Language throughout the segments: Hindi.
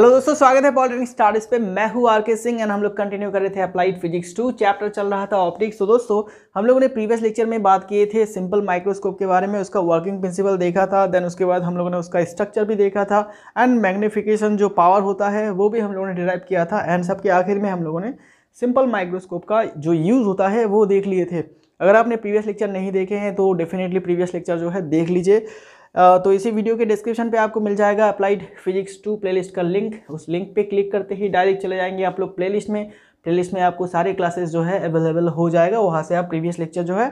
हेलो दोस्तों स्वागत है पॉलिटिक स्टार्ट पे मैं हूँ आर के सिंह एंड हम लोग कंटिन्यू कर रहे थे अप्लाइड फिजिक्स टू चैप्टर चल रहा था ऑप्टिक्स तो दोस्तों हम लोगों ने प्रीवियस लेक्चर में बात किए थे सिंपल माइक्रोस्कोप के बारे में उसका वर्किंग प्रिंसिपल देखा था देन उसके बाद हम लोगों ने उसका स्ट्रक्चर भी देखा था एंड मैग्नीफिकेशन जो पावर होता है वो भी हम लोगों ने डिराइव किया था एंड सबके आखिर में हम लोगों ने सिंपल माइक्रोस्कोप का जो यूज़ होता है वो देख लिए थे अगर आपने प्रीवियस लेक्चर नहीं देखे हैं तो डेफिनेटली प्रीवियस लेक्चर जो है देख लीजिए तो इसी वीडियो के डिस्क्रिप्शन पे आपको मिल जाएगा अप्लाइड फिजिक्स टू प्लेलिस्ट का लिंक उस लिंक पे क्लिक करते ही डायरेक्ट चले जाएंगे आप लोग प्लेलिस्ट में प्लेलिस्ट में आपको सारे क्लासेस जो है अवेलेबल हो जाएगा वहाँ से आप प्रीवियस लेक्चर जो है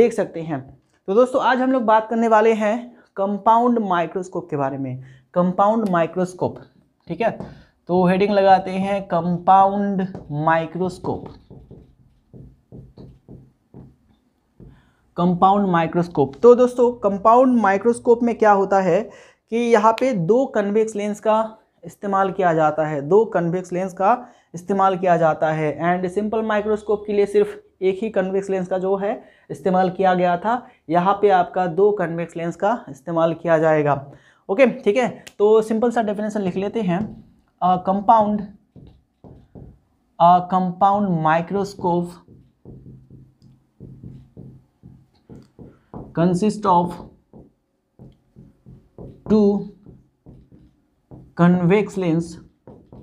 देख सकते हैं तो दोस्तों आज हम लोग बात करने वाले हैं कंपाउंड माइक्रोस्कोप के बारे में कंपाउंड माइक्रोस्कोप ठीक है तो हेडिंग लगाते हैं कंपाउंड माइक्रोस्कोप कंपाउंड माइक्रोस्कोप तो दोस्तों कंपाउंड माइक्रोस्कोप में क्या होता है कि यहाँ पे दो कन्वेक्स लेंस का इस्तेमाल किया जाता है दो कन्वेक्स लेंस का इस्तेमाल किया जाता है एंड सिंपल माइक्रोस्कोप के लिए सिर्फ एक ही कन्वेक्स लेंस का जो है इस्तेमाल किया गया था यहाँ पे आपका दो कन्वेक्स लेंस का इस्तेमाल किया जाएगा ओके ठीक है तो सिंपल सा डेफिनेशन लिख लेते हैं compound compound microscope consist of two convex lens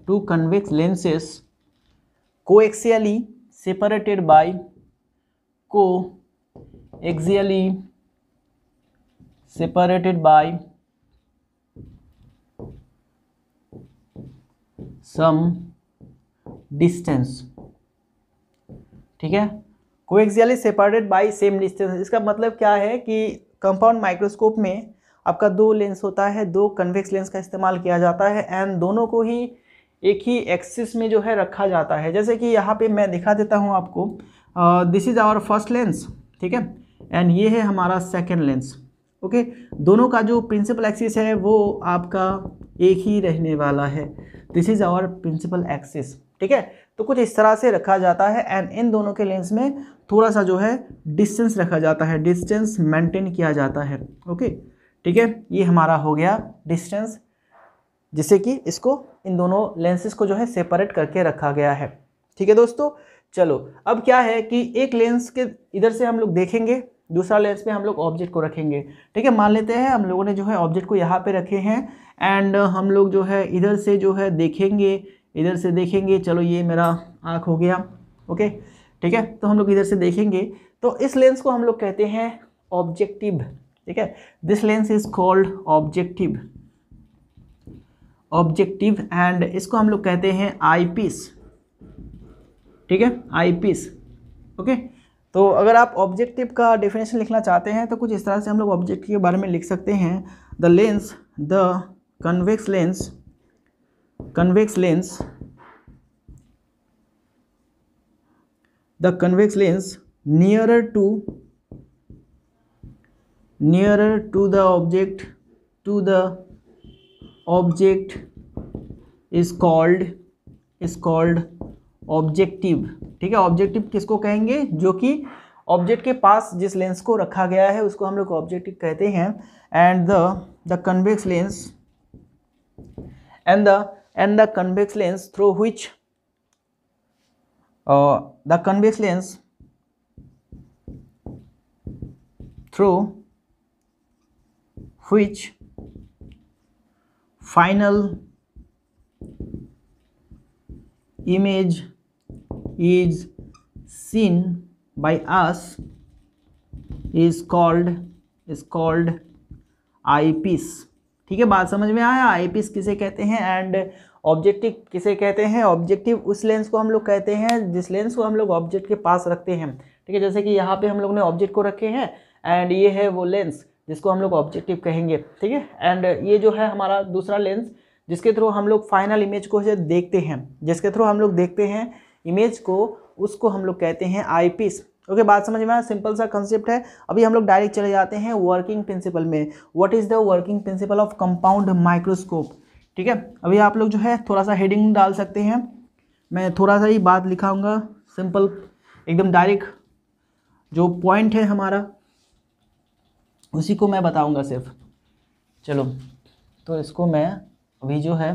two convex lenses coaxially separated by coaxially separated by some distance ठीक है coaxially separated by same distance इसका मतलब क्या है कि कंपाउंड माइक्रोस्कोप में आपका दो लेंस होता है दो कन्वेक्स लेंस का इस्तेमाल किया जाता है एंड दोनों को ही एक ही एक्सिस में जो है रखा जाता है जैसे कि यहाँ पे मैं दिखा देता हूँ आपको this is our first lens ठीक है एंड ये है हमारा सेकेंड लेंस ओके दोनों का जो प्रिंसिपल एक्सिस है वो आपका एक ही रहने वाला है this is our principal axis ठीक है तो कुछ इस तरह से रखा जाता है एंड इन दोनों के लेंस में थोड़ा सा जो है डिस्टेंस रखा जाता है डिस्टेंस मेंटेन किया जाता है ओके ठीक है ये हमारा हो गया डिस्टेंस जिससे कि इसको इन दोनों लेंसेज को जो है सेपरेट करके रखा गया है ठीक है दोस्तों चलो अब क्या है कि एक लेंस के इधर से हम लोग देखेंगे दूसरा लेंस पे हम लोग ऑब्जेक्ट को रखेंगे ठीक है मान लेते हैं हम लोगों ने जो है ऑब्जेक्ट को यहाँ पे रखे हैं एंड हम लोग जो है इधर से जो है देखेंगे इधर से देखेंगे चलो ये मेरा आँख हो गया ओके ठीक है तो हम लोग इधर से देखेंगे तो इस लेंस को हम लोग कहते हैं ऑब्जेक्टिव ठीक है this lens is called objective objective and इसको हम लोग कहते हैं आई पीस ठीक है आई पीस ओके तो अगर आप ऑब्जेक्टिव का डेफिनेशन लिखना चाहते हैं तो कुछ इस तरह से हम लोग ऑब्जेक्टिव के बारे में लिख सकते हैं the lens the convex lens convex lens the convex lens nearer to nearer to the object to the object is called is called objective ठीक है ऑब्जेक्टिव किसको कहेंगे जो कि ऑब्जेक्ट के पास जिस लेंस को रखा गया है उसको हम लोग ऑब्जेक्टिव कहते हैं and the the convex lens and the and the convex lens through which uh, the convex lens through which final image is seen by us is called is called eyepiece ठीक है बात समझ में आया आई पीस किसे कहते हैं एंड ऑब्जेक्टिव किसे कहते हैं ऑब्जेक्टिव उस लेंस को हम लोग कहते हैं जिस लेंस को हम लोग ऑब्जेक्ट के पास रखते हैं ठीक है जैसे कि यहाँ पे हम लोग ने ऑब्जेक्ट को रखे हैं एंड ये है वो लेंस जिसको हम लोग ऑब्जेक्टिव कहेंगे ठीक है एंड ये जो है हमारा दूसरा लेंस जिसके थ्रू हम लोग फाइनल इमेज को देखते हैं जिसके थ्रू हम लोग देखते हैं इमेज को उसको हम लोग कहते हैं आई पीस ओके okay, बात समझ में आया सिंपल सा कंसेप्ट है अभी हम लोग डायरेक्ट चले जाते हैं वर्किंग प्रिंसिपल में what is the working principle of compound microscope ठीक है अभी आप लोग जो है थोड़ा सा हेडिंग डाल सकते हैं मैं थोड़ा सा ही बात लिखाऊंगा सिंपल एकदम डायरेक्ट जो पॉइंट है हमारा उसी को मैं बताऊंगा सिर्फ चलो तो इसको मैं अभी जो है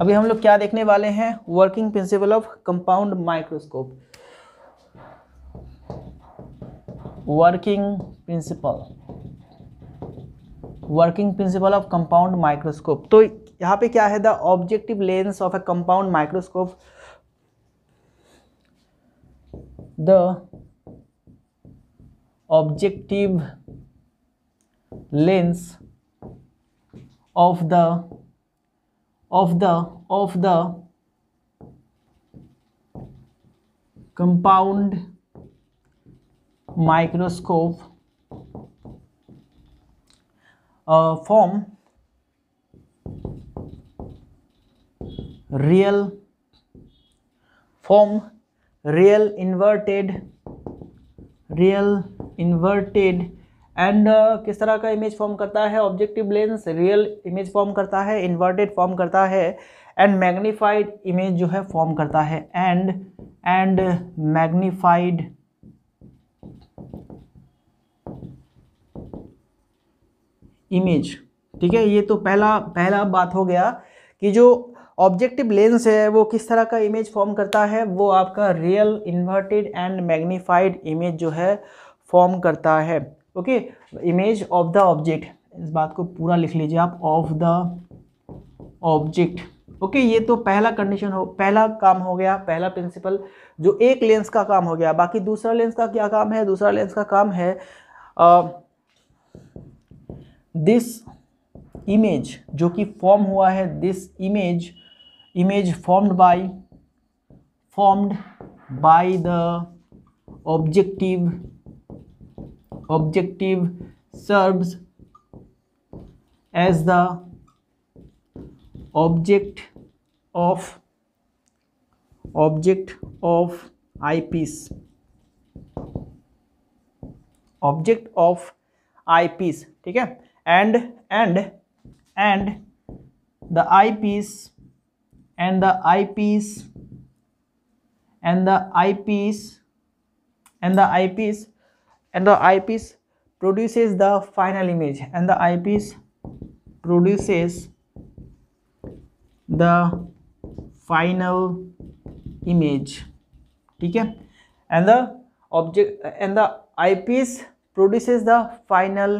अभी हम लोग क्या देखने वाले हैं working principle of compound microscope working principle working principle of compound microscope तो यहाँ पे क्या है the objective lens of a compound microscope the objective lens of the of the of the compound microscope uh, form real form real inverted real inverted and uh, किस तरह का इमेज फॉर्म करता है objective lens real image form करता है इन्वर्टेड फॉर्म करता है एंड मैग्नीफाइड इमेज जो है फॉर्म करता है एंड एंड मैग्नीफाइड इमेज ठीक है ये तो पहला पहला बात हो गया कि जो ऑब्जेक्टिव लेंस है वो किस तरह का इमेज फॉर्म करता है वो आपका real inverted and magnified image जो है फॉर्म करता है okay image of the object इस बात को पूरा लिख लीजिए आप ऑफ द ऑब्जेक्ट ओके ये तो पहला कंडीशन हो पहला काम हो गया पहला प्रिंसिपल जो एक लेंस का काम हो गया बाकी दूसरा लेंस का क्या काम है दूसरा लेंस का काम है दिस इमेज जो कि फॉर्म हुआ है this image image formed by formed by the objective objective serves as the object of object of eyepiece object of eyepiece Okay. and and and the eyepiece and the eyepiece and the eyepiece and the eyepiece and the eyepiece produces the final image and the eyepiece produces the final image ठीक है and the object and the eyepiece produces the final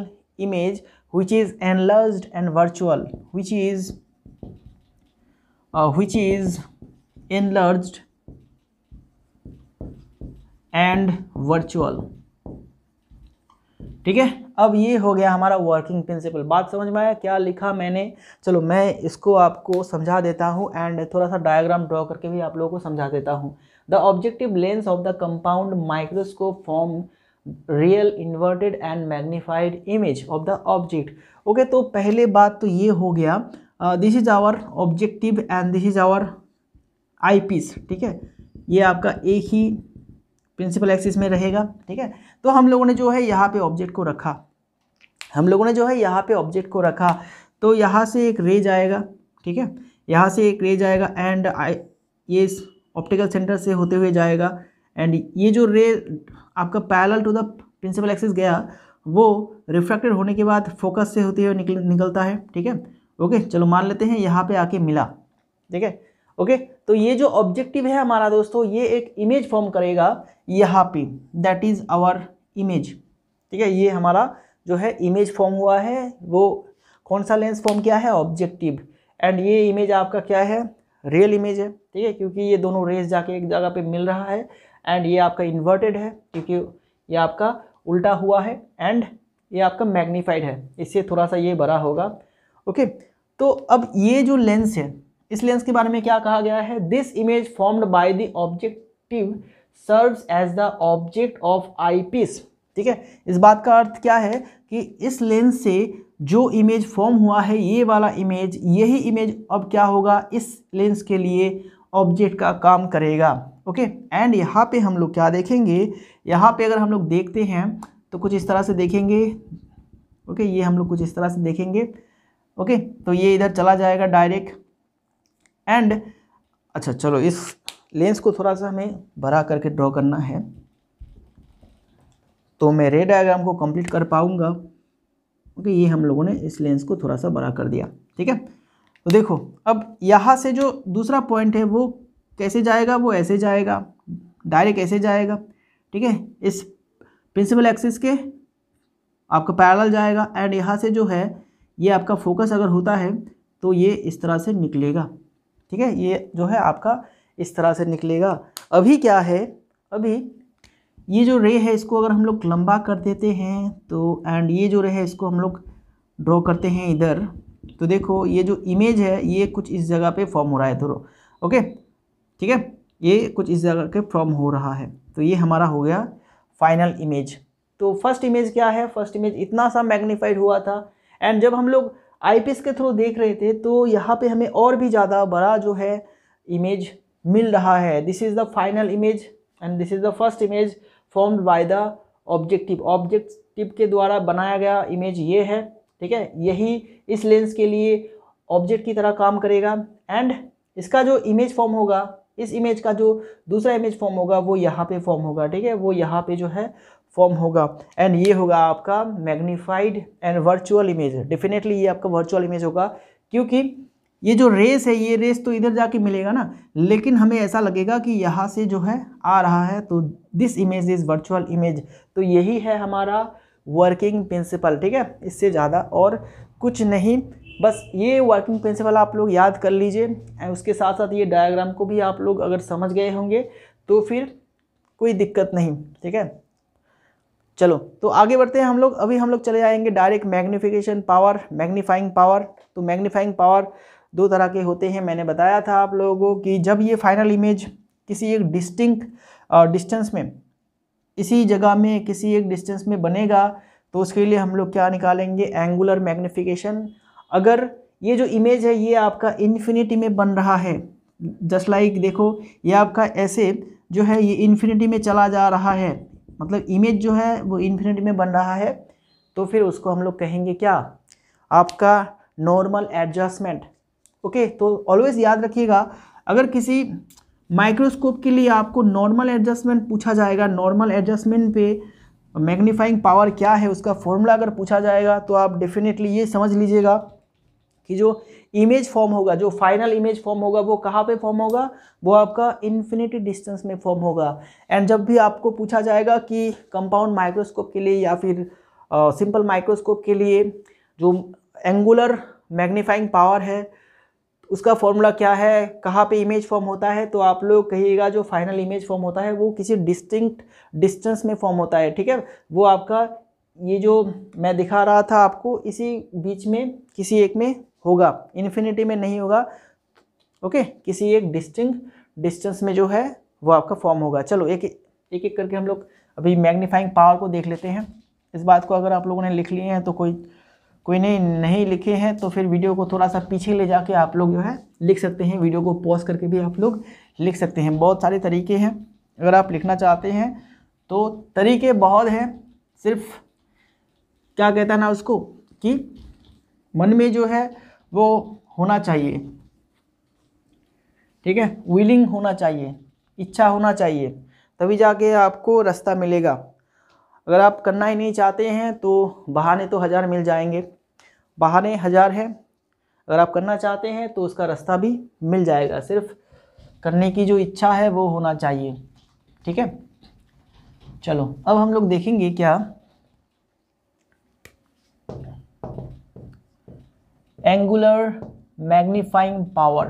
image which is enlarged and virtual which is uh, which is enlarged and virtual ठीक है अब ये हो गया हमारा वर्किंग प्रिंसिपल बात समझ में आया क्या लिखा मैंने चलो मैं इसको आपको समझा देता हूँ एंड थोड़ा सा डायग्राम ड्रॉ करके भी आप लोगों को समझा देता हूँ the objective lens of the compound microscope form real inverted and magnified image of the object okay तो पहले बात तो ये हो गया this is our objective and this is our eyepiece ठीक है ये आपका एक ही प्रिंसिपल एक्सिस में रहेगा ठीक है तो हम लोगों ने जो है यहाँ पे ऑब्जेक्ट को रखा हम लोगों ने जो है यहाँ पे ऑब्जेक्ट को रखा तो यहाँ से एक रेज आएगा ठीक है यहाँ से एक रेज आएगा एंड आई ये ऑप्टिकल सेंटर से होते हुए जाएगा एंड ये जो रे आपका parallel to the principal axis गया वो रिफ्रैक्टेड होने के बाद फोकस से होते हुए निकल निकलता है ठीक है ओके चलो मान लेते हैं यहाँ पे आके मिला ठीक है ओके तो ये जो ऑब्जेक्टिव है हमारा दोस्तों ये एक इमेज फॉर्म करेगा यहाँ पे दैट इज़ आवर इमेज ठीक है ये हमारा जो है इमेज फॉर्म हुआ है वो कौन सा लेंस फॉर्म किया है ऑब्जेक्टिव एंड ये इमेज आपका क्या है रियल इमेज है ठीक है क्योंकि ये दोनों रेस जाके एक जगह पे मिल रहा है एंड ये आपका इन्वर्टेड है क्योंकि ये आपका उल्टा हुआ है एंड ये आपका मैग्नीफाइड है इससे थोड़ा सा ये बड़ा होगा ओके तो अब ये जो लेंस है इस लेंस के बारे में क्या कहा गया है this image formed by the objective serves as the object of eyepiece ठीक है इस बात का अर्थ क्या है कि इस लेंस से जो इमेज फॉर्म हुआ है ये वाला इमेज यही इमेज अब क्या होगा इस लेंस के लिए ऑब्जेक्ट का काम करेगा ओके एंड यहाँ पे हम लोग क्या देखेंगे यहाँ पे अगर हम लोग देखते हैं तो कुछ इस तरह से देखेंगे ओके ये हम लोग कुछ इस तरह से देखेंगे ओके तो ये इधर चला जाएगा डायरेक्ट एंड अच्छा चलो इस लेंस को थोड़ा सा हमें भरा करके ड्रॉ करना है तो मैं रे डायग्राम को कंप्लीट कर पाऊँगा ओके ये हम लोगों ने इस लेंस को थोड़ा सा बड़ा कर दिया ठीक है तो देखो अब यहाँ से जो दूसरा पॉइंट है वो कैसे जाएगा वो ऐसे जाएगा डायरेक्ट ऐसे जाएगा ठीक है इस प्रिंसिपल एक्सिस के आपका पैरल जाएगा एंड यहाँ से जो है ये आपका फोकस अगर होता है तो ये इस तरह से निकलेगा ठीक है ये जो है आपका इस तरह से निकलेगा अभी क्या है अभी ये जो रे है इसको अगर हम लोग लंबा कर देते हैं तो एंड ये जो रे है इसको हम लोग ड्रॉ करते हैं इधर तो देखो ये जो इमेज है ये कुछ इस जगह पे फॉर्म हो रहा है थोड़ो तो ओके ठीक है ये कुछ इस जगह पे फॉर्म हो रहा है तो ये हमारा हो गया फाइनल इमेज तो फर्स्ट इमेज क्या है फर्स्ट इमेज इतना सा मैग्नीफाइड हुआ था एंड जब हम लोग आई के थ्रू देख रहे थे तो यहाँ पे हमें और भी ज़्यादा बड़ा जो है इमेज मिल रहा है this is the final image and this is the first image formed by the objective objective के द्वारा बनाया गया इमेज ये है ठीक है यही इस लेंस के लिए ऑब्जेक्ट की तरह काम करेगा एंड इसका जो इमेज फॉर्म होगा इस इमेज का जो दूसरा इमेज फॉर्म होगा वो यहाँ पे फॉर्म होगा ठीक है वो यहाँ पे जो है फॉर्म होगा एंड ये होगा आपका magnified and virtual image definitely ये आपका वर्चुअल इमेज होगा क्योंकि ये जो रेस है ये रेस तो इधर जाके मिलेगा ना लेकिन हमें ऐसा लगेगा कि यहाँ से जो है आ रहा है तो this image is virtual image तो यही है हमारा वर्किंग प्रिंसिपल ठीक है इससे ज़्यादा और कुछ नहीं बस ये वर्किंग प्रिंसिपल आप लोग याद कर लीजिए एंड उसके साथ साथ ये डायग्राम को भी आप लोग अगर समझ गए होंगे तो फिर कोई दिक्कत नहीं ठीक है चलो तो आगे बढ़ते हैं हम लोग अभी हम लोग चले जाएंगे direct magnification power magnifying power तो मैग्नीफाइंग पावर दो तरह के होते हैं मैंने बताया था आप लोगों को कि जब ये फाइनल इमेज किसी एक डिस्टिंक डिस्टेंस में इसी जगह में किसी एक डिस्टेंस में बनेगा तो उसके लिए हम लोग क्या निकालेंगे एंगुलर मैग्निफिकेशन अगर ये जो इमेज है ये आपका इन्फिनिटी में बन रहा है जस्ट लाइक देखो ये आपका ऐसे जो है ये इन्फिनिटी में चला जा रहा है मतलब इमेज जो है वो इन्फिनिटी में बन रहा है तो फिर उसको हम लोग कहेंगे क्या आपका नॉर्मल एडजस्टमेंट ओके तो ऑलवेज याद रखिएगा अगर किसी माइक्रोस्कोप के लिए आपको नॉर्मल एडजस्टमेंट पूछा जाएगा नॉर्मल एडजस्टमेंट पे मैग्नीफाइंग पावर क्या है उसका फॉर्मूला अगर पूछा जाएगा तो आप डेफिनेटली ये समझ लीजिएगा कि जो इमेज फॉर्म होगा जो फाइनल इमेज फॉर्म होगा वो कहाँ पे फॉर्म होगा वो आपका इन्फिनिटी डिस्टेंस में फॉर्म होगा एंड जब भी आपको पूछा जाएगा कि कंपाउंड माइक्रोस्कोप के लिए या फिर सिंपल uh, माइक्रोस्कोप के लिए जो एंगुलर मैग्नीफाइंग पावर है उसका फॉर्मूला क्या है कहाँ पे इमेज फॉर्म होता है तो आप लोग कहिएगा जो फाइनल इमेज फॉर्म होता है वो किसी डिस्टिंक्ट डिस्टेंस में फॉर्म होता है ठीक है वो आपका ये जो मैं दिखा रहा था आपको इसी बीच में किसी एक में होगा इन्फिनिटी में नहीं होगा ओके किसी एक डिस्टिंग डिस्टेंस में जो है वो आपका फॉर्म होगा चलो एक एक एक करके हम लोग अभी मैग्नीफाइंग पावर को देख लेते हैं इस बात को अगर आप लोगों ने लिख लिए हैं तो कोई कोई नहीं नहीं लिखे हैं तो फिर वीडियो को थोड़ा सा पीछे ले जाके आप लोग जो है लिख सकते हैं वीडियो को पॉज करके भी आप लोग लिख सकते हैं बहुत सारे तरीके हैं अगर आप लिखना चाहते हैं तो तरीके बहुत हैं सिर्फ क्या कहता ना उसको कि मन में जो है वो होना चाहिए ठीक है विलिंग होना चाहिए इच्छा होना चाहिए तभी जाके आपको रास्ता मिलेगा अगर आप करना ही नहीं चाहते हैं तो बहाने तो हज़ार मिल जाएंगे बहाने हज़ार हैं अगर आप करना चाहते हैं तो उसका रास्ता भी मिल जाएगा सिर्फ करने की जो इच्छा है वो होना चाहिए ठीक है चलो अब हम लोग देखेंगे क्या angular magnifying power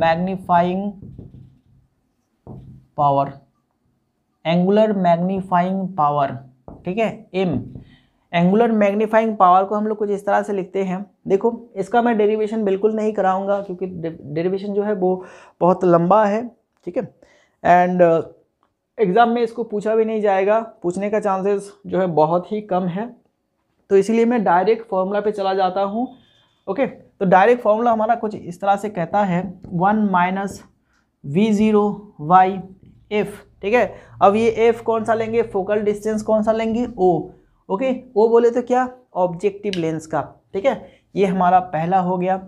magnifying power angular magnifying power ठीक है एम एंगुलर मैग्नीफाइंग पावर को हम लोग कुछ इस तरह से लिखते हैं देखो इसका मैं डेरिवेशन बिल्कुल नहीं कराऊंगा क्योंकि डेरिवेशन जो है वो बहुत लंबा है ठीक है एंड एग्ज़ाम uh, में इसको पूछा भी नहीं जाएगा पूछने का चांसेस जो है बहुत ही कम है तो इसीलिए मैं डायरेक्ट फॉर्मूला पे चला जाता हूँ ओके तो डायरेक्ट फॉर्मूला हमारा कुछ इस तरह से कहता है one minus V zero Y F ठीक है अब ये एफ कौन सा लेंगे फोकल डिस्टेंस कौन सा लेंगे ओ ओके ओ बोले तो क्या ऑब्जेक्टिव लेंस का ठीक है ये हमारा पहला हो गया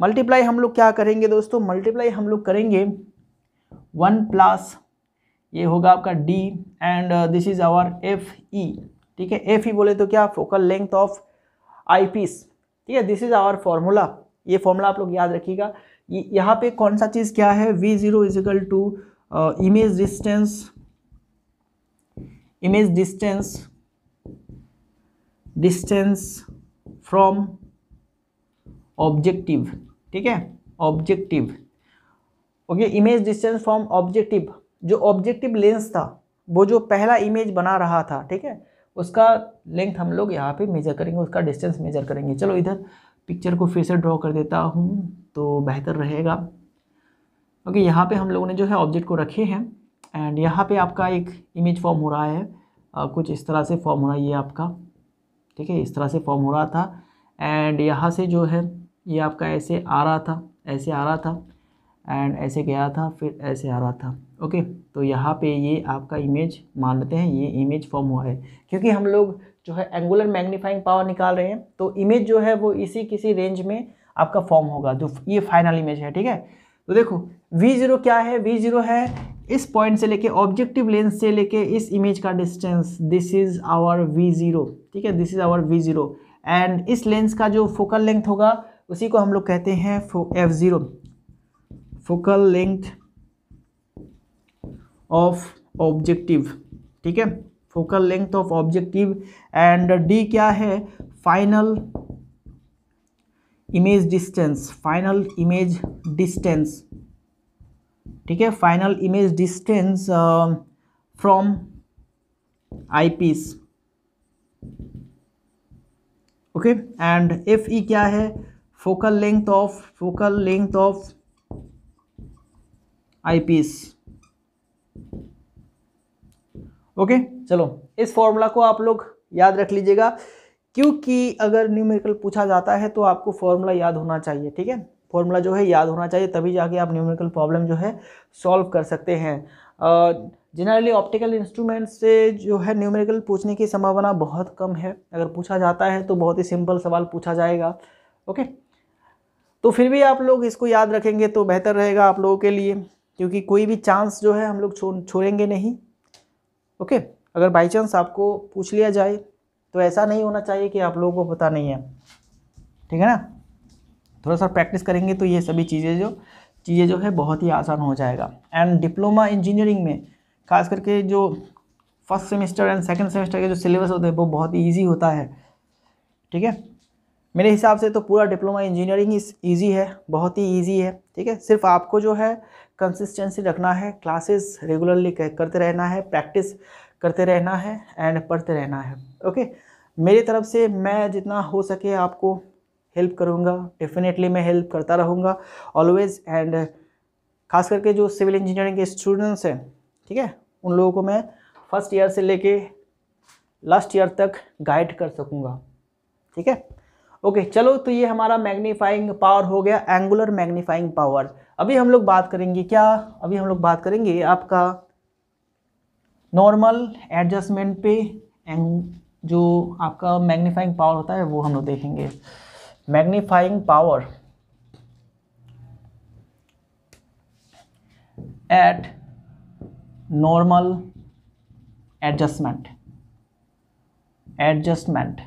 मल्टीप्लाई हम लोग क्या करेंगे दोस्तों मल्टीप्लाई हम लोग करेंगे वन प्लस ये होगा आपका D and this is our F E ठीक है एफ ई e बोले तो क्या focal length of eyepiece ठीक है दिस इज़ आवर फॉर्मूला ये फॉर्मूला आप लोग याद रखिएगा यहाँ पे कौन सा चीज़ क्या है V zero equal to image distance image distance distance from objective ठीक है objective okay image distance from objective जो ऑब्जेक्टिव लेंस था वो जो पहला इमेज बना रहा था ठीक है उसका लेंथ हम लोग यहाँ पे मेजर करेंगे उसका डिस्टेंस मेजर करेंगे चलो इधर पिक्चर को फिर से ड्रॉ कर देता हूँ तो बेहतर रहेगा ओके यहाँ पे हम लोगों ने जो है ऑब्जेक्ट को रखे हैं एंड यहाँ पे आपका एक इमेज फॉर्म हो रहा है आ, कुछ इस तरह से फॉर्म हो रहा है ये आपका ठीक है इस तरह से फॉर्म हो रहा था एंड यहाँ से जो है ये आपका ऐसे आ रहा था ऐसे आ रहा था एंड ऐसे गया था फिर ऐसे आ रहा था ओके okay? तो यहाँ पे ये आपका इमेज मान लेते हैं ये इमेज फॉर्म हुआ है क्योंकि हम लोग जो है एंगुलर मैग्नीफाइंग पावर निकाल रहे हैं तो इमेज जो है वो इसी किसी रेंज में आपका फॉर्म होगा जो ये फाइनल इमेज है ठीक है तो देखो V0 क्या है V0 है इस पॉइंट से लेके ऑब्जेक्टिव लेंस से लेके इस इमेज का distance this is our V0 ठीक है this is our V0 and इस लेंस का जो फोकल लेंथ होगा उसी को हम लोग कहते हैं फो F zero focal length of objective ठीक है focal length of objective and D क्या है final image distance final image distance ठीक है final image distance from eyepiece okay and F E क्या है focal length of focal length of eyepiece okay चलो इस फॉर्मूला को आप लोग याद रख लीजिएगा क्योंकि अगर न्यूमेरिकल पूछा जाता है तो आपको फॉर्मूला याद होना चाहिए ठीक है फॉर्मूला जो है याद होना चाहिए तभी जाके आप न्यूमेरिकल प्रॉब्लम जो है सॉल्व कर सकते हैं जनरली ऑप्टिकल इंस्ट्रूमेंट से जो है न्यूमेरिकल पूछने की संभावना बहुत कम है अगर पूछा जाता है तो बहुत ही सिंपल सवाल पूछा जाएगा ओके तो फिर भी आप लोग इसको याद रखेंगे तो बेहतर रहेगा आप लोगों के लिए क्योंकि कोई भी चांस जो है हम लोग छोड़ेंगे नहीं ओके अगर बाई चांस आपको पूछ लिया जाए तो ऐसा नहीं होना चाहिए कि आप लोगों को पता नहीं है ठीक है ना थोड़ा सा प्रैक्टिस करेंगे तो ये सभी चीज़ें जो चीज़ें जो है बहुत ही आसान हो जाएगा एंड डिप्लोमा इंजीनियरिंग में खास करके जो first semester and second semester के जो सिलेबस होते हैं वो बहुत ईजी होता है ठीक है मेरे हिसाब से तो पूरा डिप्लोमा इंजीनियरिंग ईजी है बहुत ही ईजी है ठीक है सिर्फ आपको जो है कंसिस्टेंसी रखना है क्लासेस रेगुलरली करते रहना है प्रैक्टिस करते रहना है एंड पढ़ते रहना है ओके मेरी तरफ से मैं जितना हो सके आपको हेल्प करूँगा डेफिनेटली मैं हेल्प करता रहूँगा ऑलवेज एंड खास करके जो सिविल इंजीनियरिंग के स्टूडेंट्स हैं ठीक है उन लोगों को मैं फर्स्ट ईयर से लेके लास्ट ईयर तक गाइड कर सकूँगा ठीक है ओके चलो तो ये हमारा मैग्नीफाइंग पावर हो गया एंगुलर मैग्नीफाइंग पावर अभी हम लोग बात करेंगे क्या अभी हम लोग बात करेंगे आपका नॉर्मल एडजस्टमेंट पे एंग जो आपका मैग्नीफाइंग पावर होता है वो हम लोग देखेंगे magnifying power at normal adjustment adjustment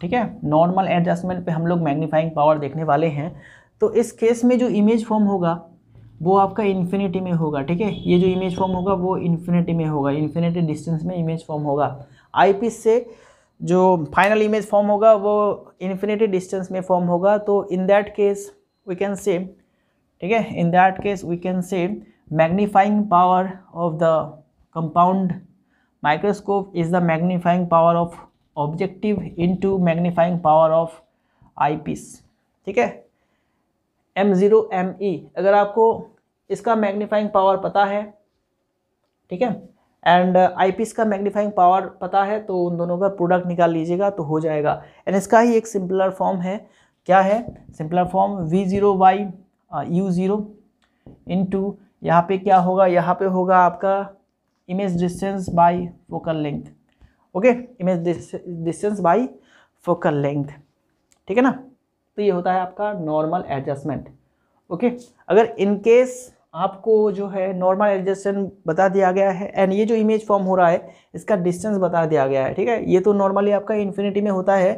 ठीक है नॉर्मल एडजस्टमेंट पे हम लोग मैग्नीफाइंग पावर देखने वाले हैं तो इस केस में जो इमेज फॉर्म होगा वो आपका इन्फिनिटी में होगा ठीक है ये जो इमेज फॉर्म होगा वो इन्फिनिटी में होगा इन्फिनिटी डिस्टेंस में इमेज फॉर्म होगा आई से जो फाइनल इमेज फॉर्म होगा वो इन्फिनिटी डिस्टेंस में फॉर्म होगा तो in that case we can say ठीक है in that case we can say magnifying power of the compound microscope is the magnifying power of objective into magnifying power of eyepiece ठीक है एम ज़ीरो एम ई अगर आपको इसका मैग्नीफाइंग पावर पता है ठीक है एंड आई पी का मैग्नीफाइंग पावर पता है तो उन दोनों का प्रोडक्ट निकाल लीजिएगा तो हो जाएगा एंड इसका ही एक सिंपलर फॉर्म है क्या है simpler form V zero Y U zero into यहाँ पर क्या होगा यहाँ पे होगा आपका image distance by focal length okay image distance by focal length ठीक है ना तो ये होता है आपका नॉर्मल एडजस्टमेंट ओके अगर इनकेस आपको जो है नॉर्मल एडजस्टमेंट बता दिया गया है एंड ये जो इमेज फॉर्म हो रहा है इसका डिस्टेंस बता दिया गया है ठीक है ये तो नॉर्मली आपका इन्फिनिटी में होता है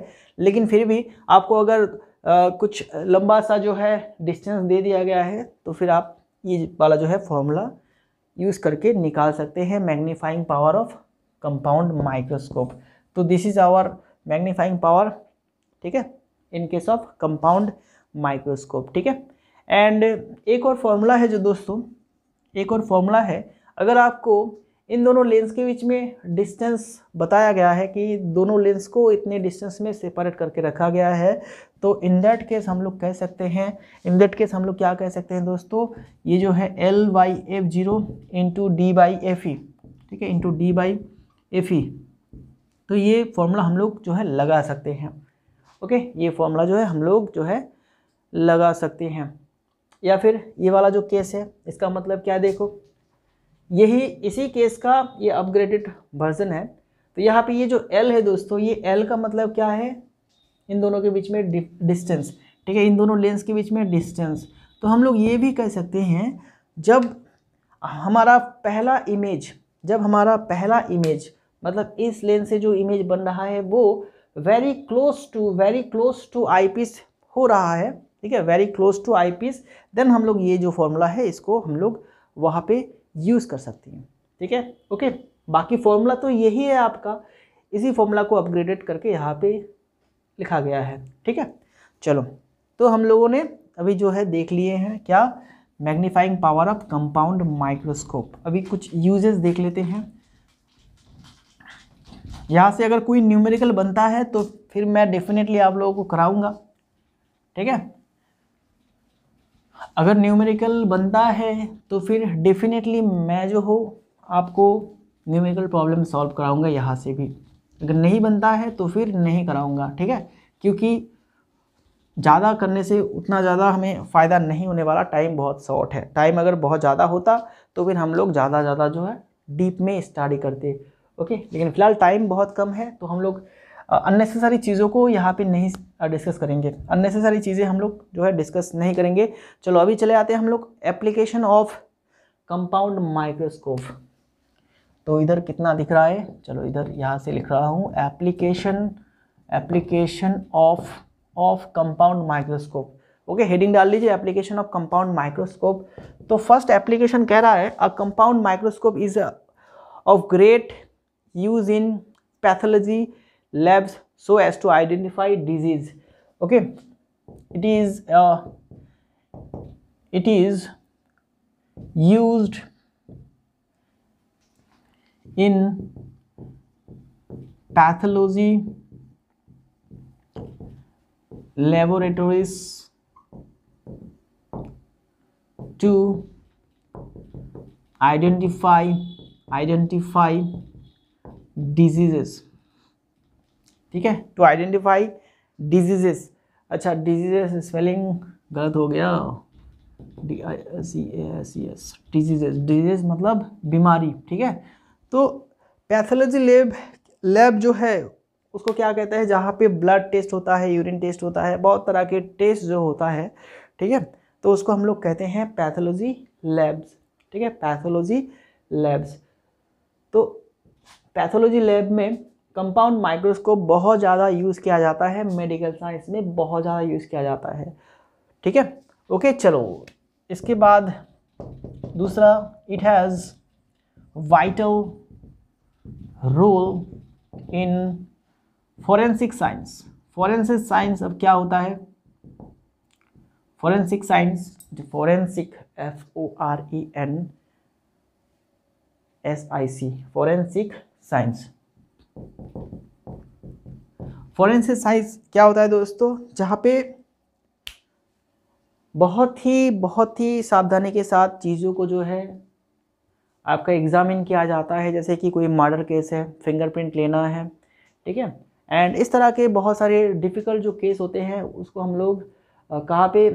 लेकिन फिर भी आपको अगर आ, कुछ लंबा सा जो है डिस्टेंस दे दिया गया है तो फिर आप ये वाला जो है फॉर्मूला यूज़ करके निकाल सकते हैं magnifying power of compound microscope तो this is our magnifying power ठीक है in case of compound microscope ठीक है एंड एक और फॉर्मूला है जो दोस्तों एक और फॉर्मूला है अगर आपको इन दोनों लेंस के बीच में डिस्टेंस बताया गया है कि दोनों लेंस को इतने डिस्टेंस में सेपरेट करके रखा गया है तो इन दैट केस हम लोग कह सकते हैं इन दैट केस हम लोग क्या कह सकते हैं दोस्तों ये जो है L by F zero into D by F E ठीक है into D by F E तो ये फॉर्मूला हम लोग जो है लगा सकते हैं ओके ये फॉर्मूला जो है हम लोग जो है लगा सकते हैं या फिर ये वाला जो केस है इसका मतलब क्या देखो यही इसी केस का ये अपग्रेडेड वर्जन है तो यहाँ पे ये जो एल है दोस्तों ये एल का मतलब क्या है इन दोनों के बीच में डिस्टेंस ठीक है इन दोनों लेंस के बीच में डिस्टेंस तो हम लोग ये भी कह सकते हैं जब हमारा पहला इमेज जब हमारा पहला इमेज मतलब इस लेंस से जो इमेज बन रहा है वो very close to very close to eye हो रहा है ठीक है very close to eye then हम लोग ये जो फॉर्मूला है इसको हम लोग वहाँ पे यूज़ कर सकते हैं ठीक है ओके बाकी फॉर्मूला तो यही है आपका इसी फॉर्मूला को अपग्रेडेड करके यहाँ पे लिखा गया है ठीक है चलो तो हम लोगों ने अभी जो है देख लिए हैं क्या magnifying power of compound microscope अभी कुछ यूजेस देख लेते हैं यहाँ से अगर कोई न्यूमेरिकल बनता है तो फिर मैं डेफिनेटली आप लोगों को कराऊंगा ठीक है अगर न्यूमेरिकल बनता है तो फिर डेफिनेटली मैं जो हो आपको न्यूमेरिकल प्रॉब्लम सॉल्व कराऊंगा यहाँ से भी अगर नहीं बनता है तो फिर नहीं कराऊंगा ठीक है क्योंकि ज़्यादा करने से उतना ज़्यादा हमें फ़ायदा नहीं होने वाला टाइम बहुत शॉर्ट है टाइम अगर बहुत ज़्यादा होता तो फिर हम लोग ज़्यादा ज़्यादा जो है डीप में स्टडी करते ओके लेकिन फिलहाल टाइम बहुत कम है तो हम लोग अननेसेसरी चीज़ों को यहाँ पे नहीं डिस्कस करेंगे अननेसेसरी चीज़ें हम लोग जो है डिस्कस नहीं करेंगे चलो अभी चले आते हैं हम लोग एप्लीकेशन ऑफ कंपाउंड माइक्रोस्कोप तो इधर कितना दिख रहा है चलो इधर यहाँ से लिख रहा हूँ application application of of compound microscope okay heading डाल लीजिए एप्लीकेशन ऑफ कंपाउंड माइक्रोस्कोप तो फर्स्ट एप्लीकेशन कह रहा है a compound microscope is of great used in pathology labs so as to identify disease okay it is uh, it is used in pathology laboratories to identify identify diseases ठीक है टू आइडेंटिफाई डिजीजेस अच्छा डिजीजेस स्पेलिंग गलत हो गया D I C S S diseases disease मतलब बीमारी ठीक है तो पैथोलॉजी लेब लैब जो है उसको क्या कहते हैं जहाँ पे ब्लड टेस्ट होता है यूरिन टेस्ट होता है बहुत तरह के टेस्ट जो होता है ठीक है तो उसको हम लोग कहते हैं पैथोलॉजी लैब्स ठीक है पैथोलॉजी लैब्स तो पैथोलॉजी लैब में कंपाउंड माइक्रोस्कोप बहुत ज़्यादा यूज़ किया जाता है मेडिकल साइंस में बहुत ज़्यादा यूज़ किया जाता है ठीक है ओके चलो इसके बाद दूसरा it has vital role in forensic science forensic science अब क्या होता है forensic science forensic F O R E N S I C forensic science forensic science क्या होता है दोस्तों जहाँ पे बहुत ही बहुत ही सावधानी के साथ चीज़ों को जो है आपका एग्ज़ामिन किया जाता है जैसे कि कोई मर्डर केस है फिंगरप्रिंट लेना है ठीक है एंड इस तरह के बहुत सारे डिफ़िकल्ट जो केस होते हैं उसको हम लोग कहाँ पे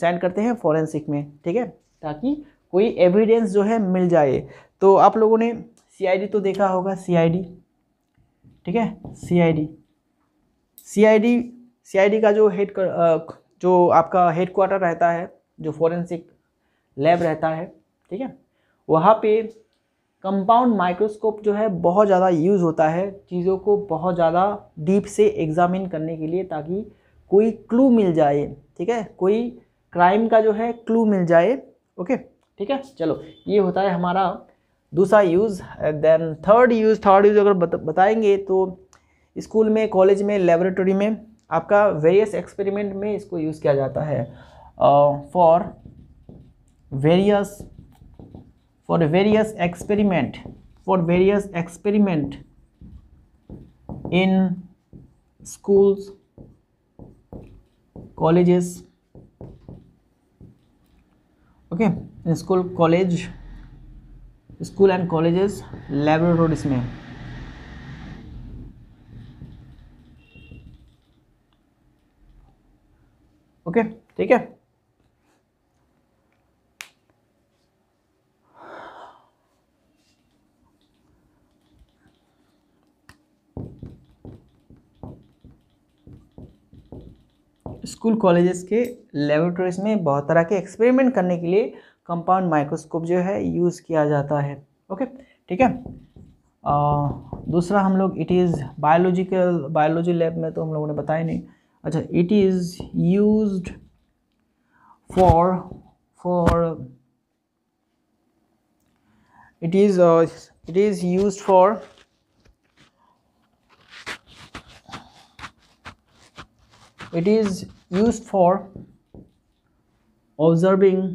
सेंड करते हैं फॉरेंसिक में ठीक है ताकि कोई एविडेंस जो है मिल जाए तो आप लोगों ने सी तो देखा होगा सी ठीक है सी सीआईडी सीआईडी का जो हेड जो आपका हेड क्वार्टर रहता है जो फॉरेंसिक लैब रहता है ठीक है वहाँ पे कंपाउंड माइक्रोस्कोप जो है बहुत ज़्यादा यूज़ होता है चीज़ों को बहुत ज़्यादा डीप से एग्ज़ामिन करने के लिए ताकि कोई क्लू मिल जाए ठीक है कोई क्राइम का जो है क्लू मिल जाए ओके ठीक है चलो ये होता है हमारा दूसरा use then third use third use अगर बताएंगे तो स्कूल में कॉलेज में लेबोरेटरी में आपका वेरियस एक्सपेरिमेंट में इसको यूज़ किया जाता है for various for various experiment for various experiment in schools colleges okay school college school and colleges road में ओके ठीक है स्कूल कॉलेजेस के लेबोरेटरीज में बहुत तरह के एक्सपेरिमेंट करने के लिए कंपाउंड माइक्रोस्कोप जो है यूज़ किया जाता है ओके ठीक है आ, दूसरा हम लोग it is biological biology lab में तो हम लोगों ने बताया नहीं अच्छा it is use for for it is it is use for it is use for observing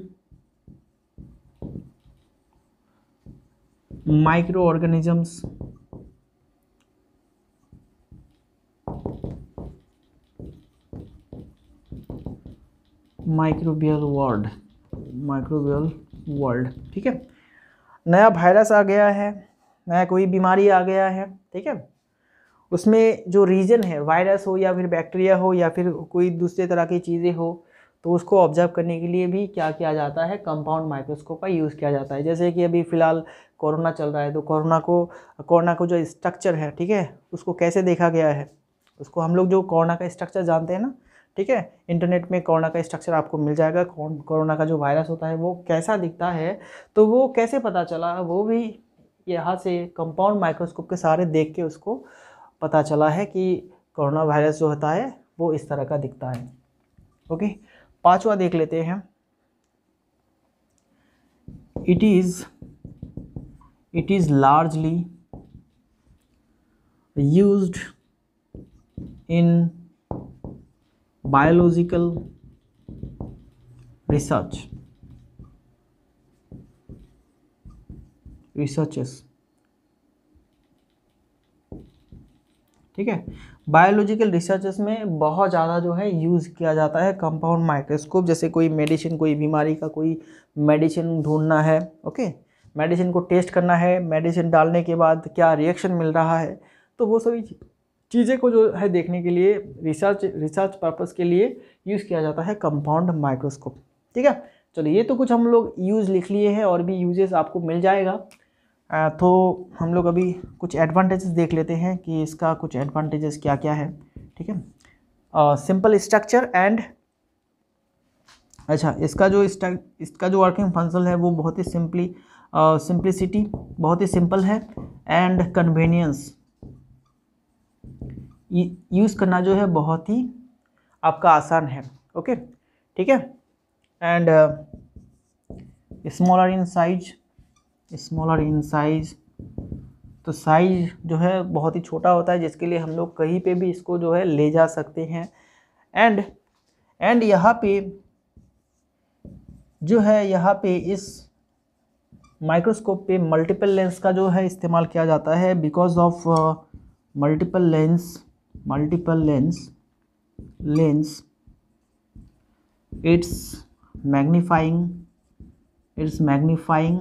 micro organisms microbial world microbial world ठीक है नया वायरस आ गया है नया कोई बीमारी आ गया है ठीक है उसमें जो रीजन है वायरस हो या फिर बैक्टीरिया हो या फिर कोई दूसरे तरह की चीज़ें हो तो उसको ऑब्जर्व करने के लिए भी क्या किया जाता है कंपाउंड माइक्रोस्कोप का यूज़ किया जाता है जैसे कि अभी फ़िलहाल कोरोना चल रहा है तो कोरोना को कोरोना को जो स्ट्रक्चर है ठीक है उसको कैसे देखा गया है उसको हम लोग जो कोरोना का स्ट्रक्चर जानते हैं ना ठीक है इंटरनेट में कोरोना का स्ट्रक्चर आपको मिल जाएगा कोरोना का जो वायरस होता है वो कैसा दिखता है तो वो कैसे पता चला वो भी यहाँ से कंपाउंड माइक्रोस्कोप के सहारे देख के उसको पता चला है कि कोरोना वायरस जो होता है वो इस तरह का दिखता है ओके पांचवा देख लेते हैं it is it is largely used in biological research researches ठीक है बायोलॉजिकल रिसर्चेस में बहुत ज़्यादा जो है यूज़ किया जाता है कंपाउंड माइक्रोस्कोप जैसे कोई मेडिसिन कोई बीमारी का कोई मेडिसिन ढूंढना है ओके okay? मेडिसिन को टेस्ट करना है मेडिसिन डालने के बाद क्या रिएक्शन मिल रहा है तो वो सभी चीज़ें को जो है देखने के लिए रिसर्च रिसर्च पर्पज़ के लिए यूज़ किया जाता है कंपाउंड माइक्रोस्कोप ठीक है चलो ये तो कुछ हम लोग यूज़ लिख लिए हैं और भी यूजेस आपको मिल जाएगा तो हम लोग अभी कुछ एडवांटेजेस देख लेते हैं कि इसका कुछ एडवांटेजेस क्या क्या है ठीक है सिंपल स्ट्रक्चर एंड अच्छा इसका जो इसका जो वर्किंग फंक्शन है वो बहुत ही सिंपली सिंप्लिसिटी uh, बहुत ही सिंपल है एंड कन्वीनियंस यूज़ करना जो है बहुत ही आपका आसान है ओके ठीक है and smaller in size smaller in size तो साइज जो है बहुत ही छोटा होता है जिसके लिए हम लोग कहीं पे भी इसको जो है ले जा सकते हैं एंड एंड यहाँ पे जो है यहाँ पे इस माइक्रोस्कोप पे मल्टीपल लेंस का जो है इस्तेमाल किया जाता है because of multiple lens multiple lens lens its magnifying its magnifying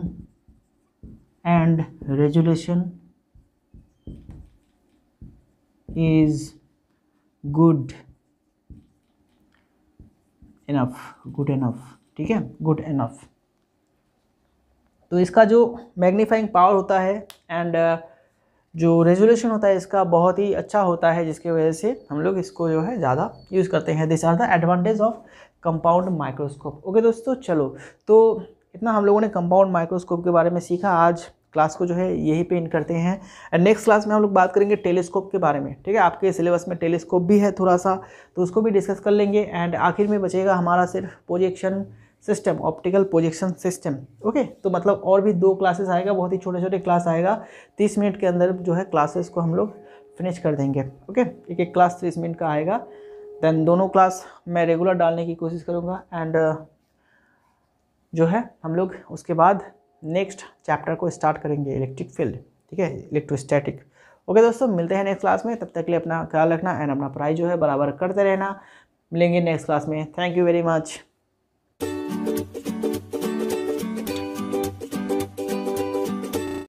and resolution is good enough good enough ठीक है गुड इनफ तो इसका जो मैग्नीफाइंग पावर होता है एंड uh, जो रेजोल्यूशन होता है इसका बहुत ही अच्छा होता है जिसकी वजह से हम लोग इसको जो है ज़्यादा यूज़ करते हैं this are the advantage of compound microscope okay दोस्तों चलो तो इतना हम लोगों ने कंपाउंड माइक्रोस्कोप के बारे में सीखा आज क्लास को जो है यही पे इन करते हैं एंड नेक्स्ट क्लास में हम लोग बात करेंगे टेलीस्कोप के बारे में ठीक है आपके सिलेबस में टेलीस्कोप भी है थोड़ा सा तो उसको भी डिस्कस कर लेंगे एंड आखिर में बचेगा हमारा सिर्फ projection system optical projection system okay तो मतलब और भी दो क्लासेस आएगा बहुत ही छोटे छोटे क्लास आएगा तीस मिनट के अंदर जो है क्लासेस को हम लोग फिनिश कर देंगे ओके एक एक क्लास तीस मिनट का आएगा देन दोनों क्लास मैं रेगुलर डालने की कोशिश करूँगा एंड uh, जो है हम लोग उसके बाद नेक्स्ट चैप्टर को स्टार्ट करेंगे इलेक्ट्रिक फील्ड ठीक है इलेक्ट्रोस्टैटिक ओके दोस्तों मिलते हैं नेक्स्ट क्लास में तब तक के लिए अपना ख्याल रखना एंड अपना पढ़ाई जो है बराबर करते रहना मिलेंगे नेक्स्ट क्लास में थैंक यू वेरी मच